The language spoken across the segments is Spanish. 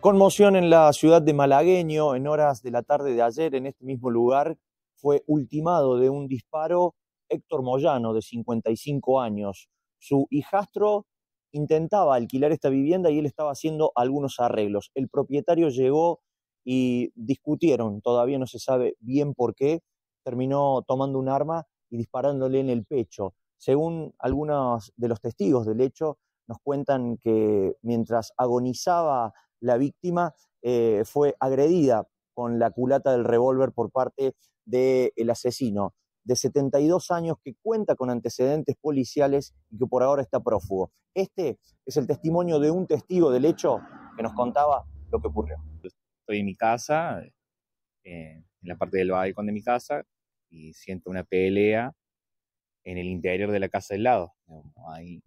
Conmoción en la ciudad de Malagueño en horas de la tarde de ayer, en este mismo lugar, fue ultimado de un disparo Héctor Moyano, de 55 años. Su hijastro intentaba alquilar esta vivienda y él estaba haciendo algunos arreglos. El propietario llegó y discutieron, todavía no se sabe bien por qué, terminó tomando un arma y disparándole en el pecho. Según algunos de los testigos del hecho, nos cuentan que mientras agonizaba la víctima eh, fue agredida con la culata del revólver por parte del asesino de 72 años que cuenta con antecedentes policiales y que por ahora está prófugo. Este es el testimonio de un testigo del hecho que nos contaba lo que ocurrió. Estoy en mi casa, eh, en la parte del balcón de mi casa, y siento una pelea en el interior de la casa del lado. Ahí.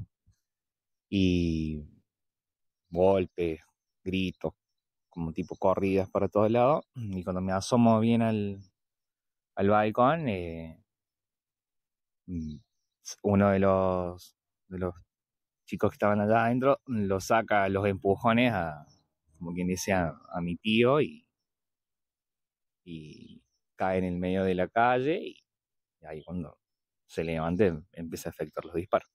Y golpes, gritos, como tipo corridas para todos lados. Y cuando me asomo bien al, balcón, eh, mm, uno de los, los chicos que estaban allá adentro lo saca los empujones a, como quien dice, a, mi tío y, cae en el medio de la calle y, ahí cuando se levante empieza a efectuar los disparos.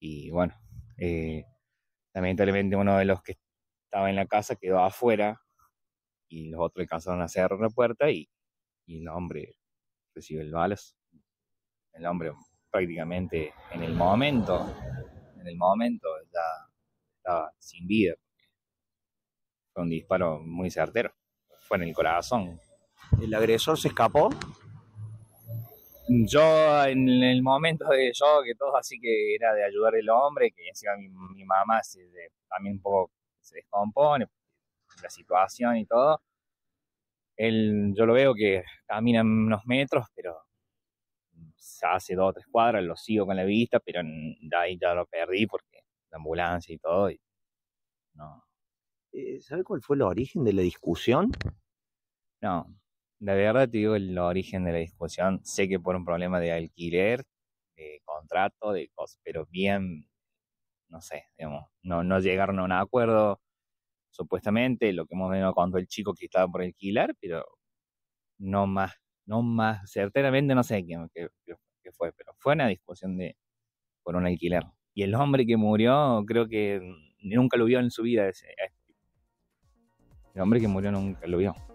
Y bueno, eh, lamentablemente uno de los que estaba en la casa quedó afuera y los otros alcanzaron a cerrar la puerta y, el hombre recibió el balas. El hombre prácticamente en el momento, en el momento estaba sin vida. Fue un disparo muy certero, fue en el corazón. ¿El agresor se escapó? yo en el momento de yo, que todo así que era de ayudar al hombre, que encima mi, mamá se, también un poco se descompone, la situación y todo. yo lo veo que camina unos metros, pero se hace dos o tres cuadras, lo sigo con la vista, pero de ahí ya lo perdí porque la ambulancia y todo. Y no. Eh, ¿Sabe cuál fue el origen de la discusión? No, la verdad te digo el origen de la discusión. Sé que por un problema de alquiler, de contrato, de cosas, pero bien no sé, digamos, no, no llegaron a un acuerdo, supuestamente, lo que hemos venido cuando el chico que estaba por alquilar, pero no más, no más, certeramente no sé qué, fue, pero fue una discusión de por un alquiler. Y el hombre que murió, creo que nunca lo vio en su vida. Este. el hombre que murió nunca lo vio.